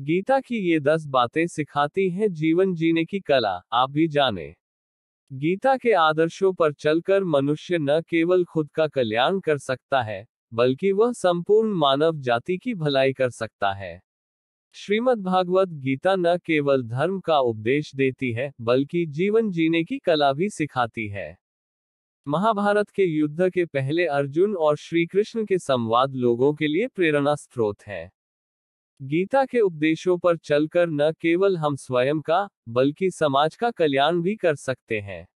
गीता की ये दस बातें सिखाती हैं जीवन जीने की कला आप भी जानें। गीता के आदर्शों पर चलकर मनुष्य न केवल खुद का कल्याण कर सकता है बल्कि वह संपूर्ण मानव जाति की भलाई कर सकता है श्रीमद् भागवत गीता न केवल धर्म का उपदेश देती है बल्कि जीवन जीने की कला भी सिखाती है महाभारत के युद्ध के पहले अर्जुन और श्री कृष्ण के संवाद लोगों के लिए प्रेरणा स्रोत है गीता के उपदेशों पर चलकर न केवल हम स्वयं का बल्कि समाज का कल्याण भी कर सकते हैं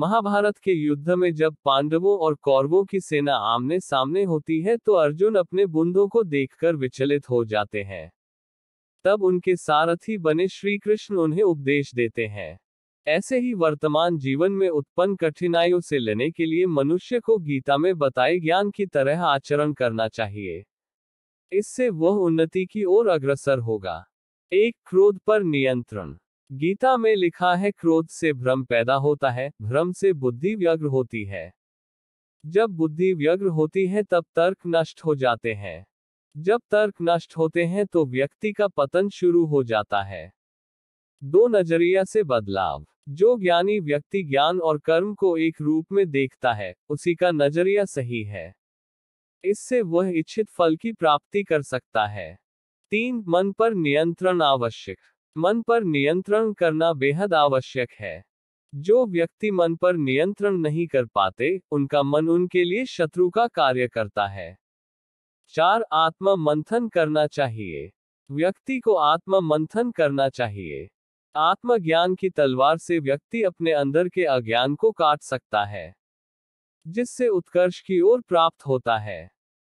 महाभारत के युद्ध में जब पांडवों और कौरवों की सेना आमने सामने होती है तो अर्जुन अपने बुंदों को देखकर विचलित हो जाते हैं तब उनके सारथी बने श्री कृष्ण उन्हें उपदेश देते हैं ऐसे ही वर्तमान जीवन में उत्पन्न कठिनाइयों से लेने के लिए मनुष्य को गीता में बताए ज्ञान की तरह आचरण करना चाहिए इससे वह उन्नति की ओर अग्रसर होगा एक क्रोध पर नियंत्रण गीता में लिखा है क्रोध से भ्रम पैदा होता है भ्रम से बुद्धि व्यग्र होती है जब बुद्धि व्यग्र होती है तब तर्क नष्ट हो जाते हैं जब तर्क नष्ट होते हैं तो व्यक्ति का पतन शुरू हो जाता है दो नजरिया से बदलाव जो ज्ञानी व्यक्ति ज्ञान और कर्म को एक रूप में देखता है उसी का नजरिया सही है इससे वह इच्छित फल की प्राप्ति कर सकता है तीन मन पर नियंत्रण आवश्यक मन पर नियंत्रण करना बेहद आवश्यक है जो व्यक्ति मन पर नियंत्रण नहीं कर पाते उनका मन उनके लिए शत्रु का कार्य करता है चार आत्मा मंथन करना चाहिए व्यक्ति को आत्मा मंथन करना चाहिए आत्मज्ञान की तलवार से व्यक्ति अपने अंदर के अज्ञान को काट सकता है जिससे उत्कर्ष की ओर प्राप्त होता है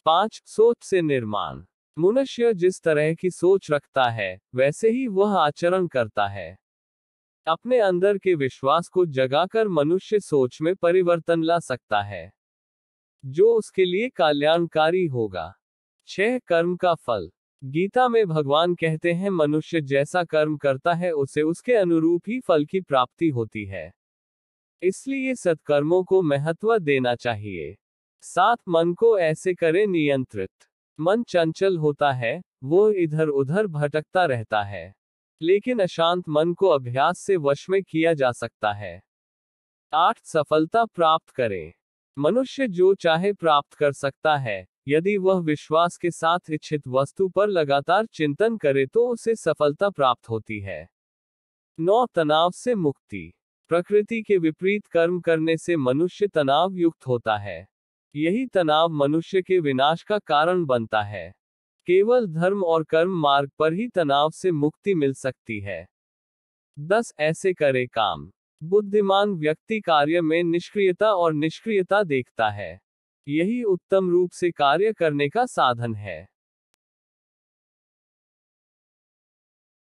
पांच सोच से निर्माण मनुष्य जिस तरह की सोच रखता है वैसे ही वह आचरण करता है अपने अंदर के विश्वास को जगाकर मनुष्य सोच में परिवर्तन ला सकता है जो उसके लिए कल्याणकारी होगा छह कर्म का फल गीता में भगवान कहते हैं मनुष्य जैसा कर्म करता है उसे उसके अनुरूप ही फल की प्राप्ति होती है इसलिए सत्कर्मों को महत्व देना चाहिए साथ मन को ऐसे करें नियंत्रित मन चंचल होता है वो इधर उधर भटकता रहता है लेकिन अशांत मन को अभ्यास से वश में किया जा सकता है आठ सफलता प्राप्त करें मनुष्य जो चाहे प्राप्त कर सकता है यदि वह विश्वास के साथ इच्छित वस्तु पर लगातार चिंतन करे तो उसे सफलता प्राप्त होती है नौ तनाव से मुक्ति प्रकृति के विपरीत कर्म करने से मनुष्य तनाव युक्त होता है यही तनाव मनुष्य के विनाश का कारण बनता है केवल धर्म और कर्म मार्ग पर ही तनाव से मुक्ति मिल सकती है दस ऐसे करे काम बुद्धिमान व्यक्ति कार्य में निष्क्रियता और निष्क्रियता देखता है यही उत्तम रूप से कार्य करने का साधन है